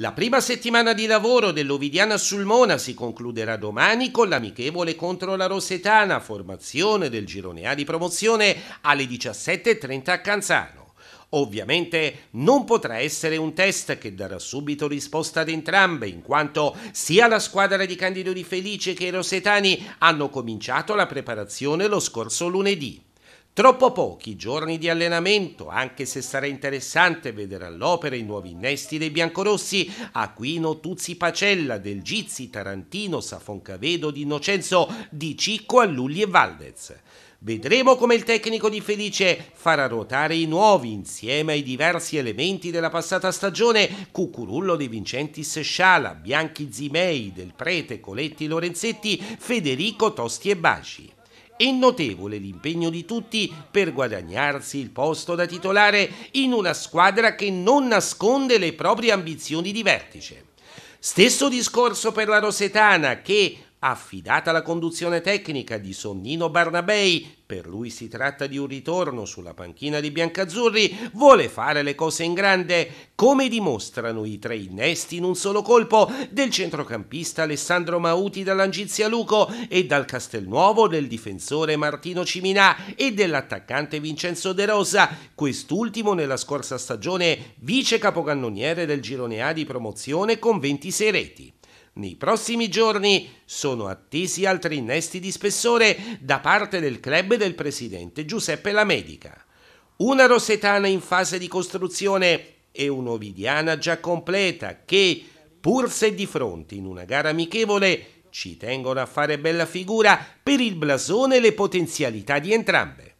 La prima settimana di lavoro dell'Ovidiana Sulmona si concluderà domani con l'amichevole contro la Rossetana, formazione del girone A di promozione alle 17.30 a Canzano. Ovviamente non potrà essere un test che darà subito risposta ad entrambe, in quanto sia la squadra di Candido Di Felice che i Rossetani hanno cominciato la preparazione lo scorso lunedì. Troppo pochi giorni di allenamento, anche se sarà interessante vedere all'opera i nuovi innesti dei biancorossi, Aquino Tuzzi Pacella, Del Gizzi, Tarantino, Safoncavedo, Di Innocenzo, Di Cicco, Allulli e Valdez. Vedremo come il tecnico di Felice farà ruotare i nuovi insieme ai diversi elementi della passata stagione, Cucurullo De Vincenti Sciala, Bianchi Zimei, Del Prete, Coletti Lorenzetti, Federico Tosti e Baci e notevole l'impegno di tutti per guadagnarsi il posto da titolare in una squadra che non nasconde le proprie ambizioni di vertice. Stesso discorso per la Rosetana che, Affidata la conduzione tecnica di Sonnino Barnabei, per lui si tratta di un ritorno sulla panchina di Biancazzurri, vuole fare le cose in grande, come dimostrano i tre innesti in un solo colpo del centrocampista Alessandro Mauti dall'Angizia Luco e dal Castelnuovo del difensore Martino Ciminà e dell'attaccante Vincenzo De Rosa, quest'ultimo nella scorsa stagione vice capocannoniere del girone A di promozione con 26 reti. Nei prossimi giorni sono attesi altri innesti di spessore da parte del club e del presidente Giuseppe Lamedica. Una rosetana in fase di costruzione e un'ovidiana già completa che, pur se di fronte in una gara amichevole, ci tengono a fare bella figura per il blasone e le potenzialità di entrambe.